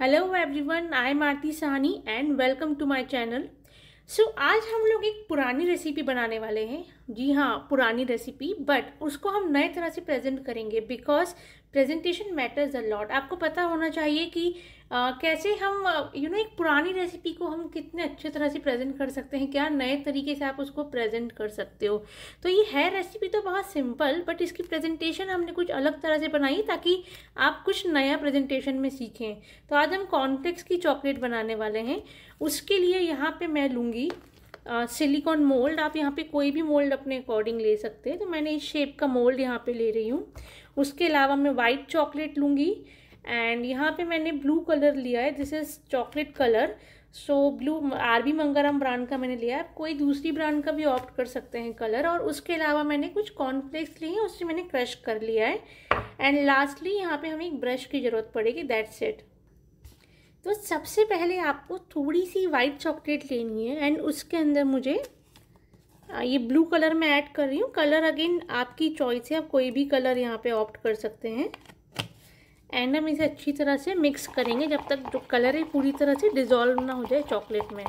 hello everyone I am Aarti Sahani and welcome to my channel so आज हम लोग एक पुरानी रेसिपी बनाने वाले हैं जी हाँ पुरानी रेसिपी बट उसको हम नए तरह से प्रेजेंट करेंगे because presentation matters a lot आपको पता होना चाहिए कि आ, कैसे हम यू नो एक पुरानी रेसिपी को हम कितने अच्छे तरह से प्रेजेंट कर सकते हैं क्या नए तरीके से आप उसको प्रेजेंट कर सकते हो तो ये है रेसिपी तो बहुत सिंपल बट इसकी प्रेजेंटेशन हमने कुछ अलग तरह से बनाई ताकि आप कुछ नया प्रेजेंटेशन में सीखें तो आज हम कॉन्फ्लेक्स की चॉकलेट बनाने वाले हैं उसके लिए यहाँ पर मैं लूँगी सिलिकॉन मोल्ड आप यहाँ पे कोई भी मोल्ड अपने अकॉर्डिंग ले सकते हैं तो मैंने इस शेप का मोल्ड यहाँ पे ले रही हूँ उसके अलावा मैं वाइट चॉकलेट लूँगी एंड यहाँ पे मैंने ब्लू कलर लिया है this is chocolate colour so blue R B Mangaram brand का मैंने लिया है आप कोई दूसरी ब्रांड का भी ऑप्ट कर सकते हैं कलर और उसके अलावा मैंने कुछ कॉर्नफ्लेक्स लिए हैं उससे मैंने क्रश कर लिया है एंड लास्टली यहाँ पे हमें एक ब्रश की ज़रूरत पड़ेगी दैट सेट तो सबसे पहले आपको थोड़ी सी वाइट चॉकलेट लेनी है एंड उसके अंदर मुझे हाँ, ये ब्लू कलर मैं ऐड कर रही हूँ कलर अगेन आपकी चॉइस है आप कोई भी कलर यहाँ पे ऑप्ट कर सकते हैं एंड हम इसे अच्छी तरह से मिक्स करेंगे जब तक जो कलर है पूरी तरह से डिज़ोल्व ना हो जाए चॉकलेट में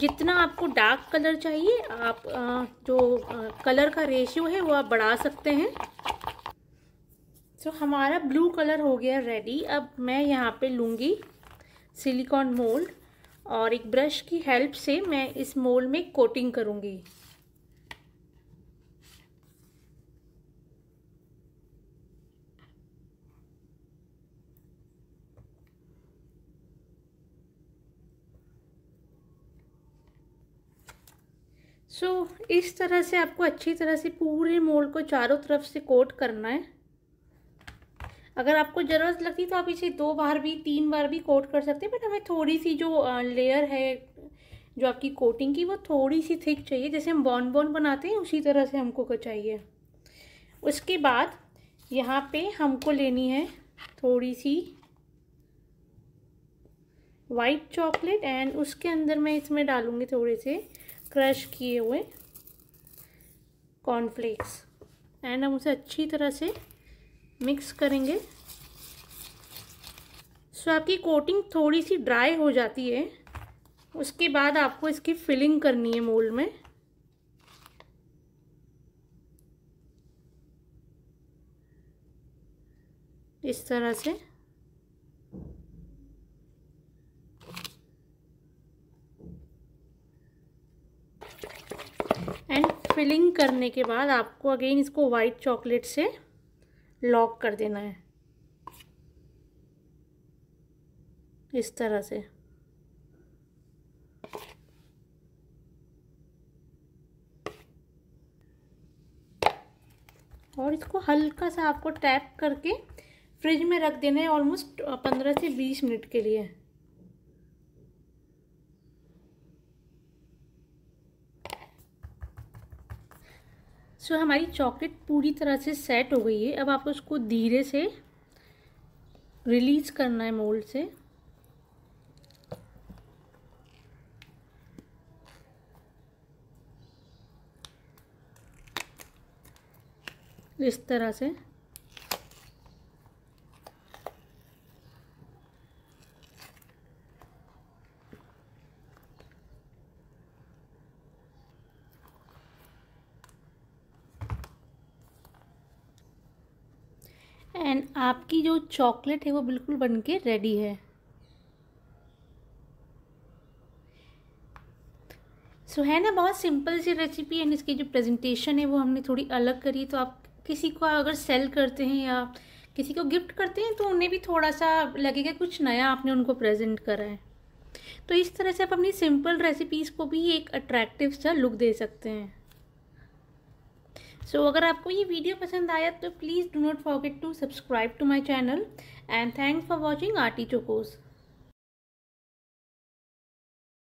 जितना आपको डार्क कलर चाहिए आप जो कलर का रेशियो है वो आप बढ़ा सकते हैं सो so, हमारा ब्लू कलर हो गया रेडी अब मैं यहाँ पे लूँगी सिलिकॉन मोल्ड और एक ब्रश की हेल्प से मैं इस मोल में कोटिंग करूंगी सो so, इस तरह से आपको अच्छी तरह से पूरे मोल को चारों तरफ से कोट करना है अगर आपको ज़रूरत लगती तो आप इसे दो बार भी तीन बार भी कोट कर सकते हैं बट हमें थोड़ी सी जो लेयर है जो आपकी कोटिंग की वो थोड़ी सी थिक चाहिए जैसे हम बॉन बॉन बनाते हैं उसी तरह से हमको को चाहिए उसके बाद यहाँ पे हमको लेनी है थोड़ी सी वाइट चॉकलेट एंड उसके अंदर मैं इसमें डालूँगी थोड़े से क्रश किए हुए कॉर्नफ्लेक्स एंड हम उसे अच्छी तरह से मिक्स करेंगे सो आपकी कोटिंग थोड़ी सी ड्राई हो जाती है उसके बाद आपको इसकी फिलिंग करनी है मोल्ड में इस तरह से एंड फिलिंग करने के बाद आपको अगेन इसको वाइट चॉकलेट से लॉक कर देना है इस तरह से और इसको हल्का सा आपको टैप करके फ्रिज में रख देना है ऑलमोस्ट पंद्रह से बीस मिनट के लिए सो हमारी चॉकलेट पूरी तरह से सेट हो गई है अब आपको उसको धीरे से रिलीज करना है मोल्ड से इस तरह से आपकी जो चॉकलेट है वो बिल्कुल बन के रेडी है सो so, है ना बहुत सिंपल सी रेसिपी एंड इसकी जो प्रेजेंटेशन है वो हमने थोड़ी अलग करी तो आप किसी को अगर सेल करते हैं या किसी को गिफ्ट करते हैं तो उन्हें भी थोड़ा सा लगेगा कुछ नया आपने उनको प्रेजेंट करा है तो इस तरह से आप अपनी सिंपल रेसिपीज़ को भी एक अट्रैक्टिव सा लुक दे सकते हैं सो so, अगर आपको ये वीडियो पसंद आया तो please do not forget to subscribe to my channel and thanks for watching Aarti चोकोज़